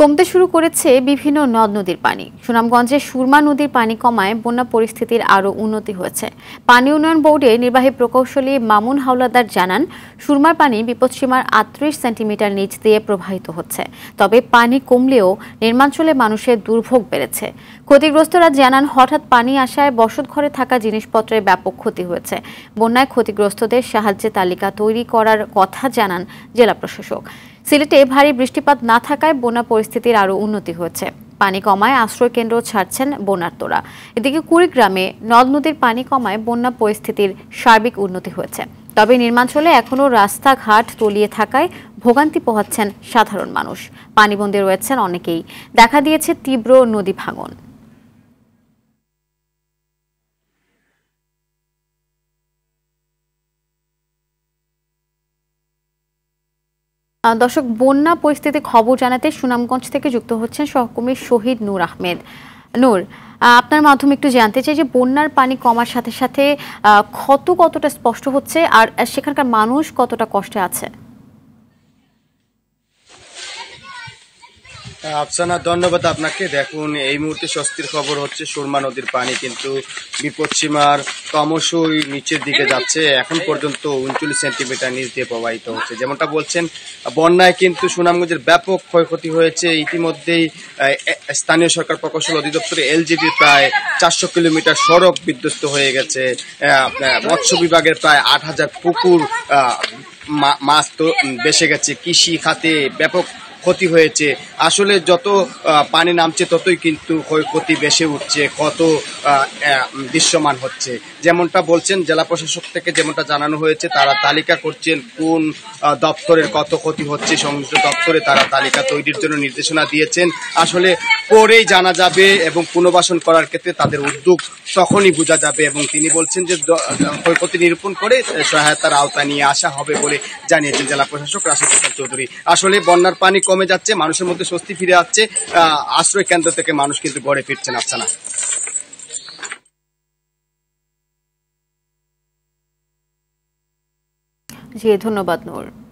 কমতে শুরু করেছে বিভিন্ন নদ নদীর পানি সুনামগঞ্জে সুরমা নদীর পানি কমায় বন্যা পরিস্থিতির আরও উন্নতি হয়েছে পানি উন্নয়ন বোর্ডের নির্বাহী প্রকৌশলী মামুন হাওলাদার জানান সুরমার পানি বিপদসীমার আটত্রিশ সেন্টিমিটার নিচ দিয়ে প্রবাহিত হচ্ছে তবে পানি কমলেও নির্মাঞ্চলে মানুষের দুর্ভোগ বেড়েছে ক্ষতিগ্রস্তরা জানান হঠাৎ পানি আসায় বসতঘরে থাকা জিনিসপত্রের ব্যাপক ক্ষতি হয়েছে বন্যায় ক্ষতিগ্রস্তদের সাহায্যে তালিকা তৈরি করার কথা জানান জেলা প্রশাসক সিলেটে ভারী বৃষ্টিপাত না থাকায় বন্যা পরিস্থিতির আরও উন্নতি হয়েছে পানি কমায় আশ্রয় কেন্দ্র ছাড়ছেন বন্যার্তরা এদিকে কুড়িগ্রামে নদ নদীর পানি কমায় বন্যা পরিস্থিতির সার্বিক উন্নতি হয়েছে তবে নির্মাঞ্চলে এখনও রাস্তাঘাট তলিয়ে থাকায় ভোগান্তি পোহাচ্ছেন সাধারণ মানুষ পানিবন্দে রয়েছেন অনেকেই দেখা দিয়েছে তীব্র নদী ভাঙন দর্শক বন্যা পরিস্থিতি খবর জানাতে সুনামগঞ্জ থেকে যুক্ত হচ্ছেন সহকর্মী শহীদ নূর আহমেদ নূর আপনার মাধ্যমে একটু জানতে চাই যে বন্যার পানি কমার সাথে সাথে ক্ষত কতটা স্পষ্ট হচ্ছে আর সেখানকার মানুষ কতটা কষ্টে আছে আফসানা ধন্যবাদ আপনাকে দেখুন এই মুহূর্তে স্বস্তির খবর হচ্ছে সুরমা নদীর পানি কিন্তু বিপদসীমার ক্রমশই নিচের দিকে যাচ্ছে এখন পর্যন্ত উনচল্লিশ সেন্টিমিটার নিচ দিয়ে প্রবাহিত হচ্ছে যেমনটা বলছেন বন্যায় কিন্তু সুনামগঞ্জের ব্যাপক ক্ষয়ক্ষতি হয়েছে ইতিমধ্যেই স্থানীয় সরকার প্রকৌশল অধিদপ্তরে এলজিবি প্রায় চারশো কিলোমিটার সড়ক বিধ্বস্ত হয়ে গেছে মৎস্য বিভাগের প্রায় আট হাজার পুকুর মাছ তো বেসে গেছে কৃষি খাতে ব্যাপক ক্ষতি হয়েছে আসলে যত পানি নামছে ততই কিন্তু ক্ষয়ক্ষতি বেশি উঠছে কত দৃশ্যমান হচ্ছে যেমনটা বলছেন জেলা প্রশাসক থেকে যেমনটা জানানো হয়েছে তারা তালিকা করছেন কোন দপ্তরের কত ক্ষতি হচ্ছে সংযুক্ত দপ্তরে তারা তালিকা তৈরির জন্য নির্দেশনা দিয়েছেন আসলে পরেই জানা যাবে এবং পুনর্বাসন করার ক্ষেত্রে তাদের উদ্যোগ তখনই বোঝা যাবে এবং তিনি বলছেন যে ক্ষয়ক্ষতি নিরূপণ করে সহায়তার আওতা নিয়ে আসা হবে বলে জানিয়েছেন জেলা প্রশাসক রাশেদ চৌধুরী আসলে বন্যার পানি কমে যাচ্ছে মানুষের মধ্যে স্বস্তি ফিরে আসছে আশ্রয় কেন্দ্র থেকে মানুষ কিন্তু ঘরে ফিরছে না জি ধন্যবাদ নূর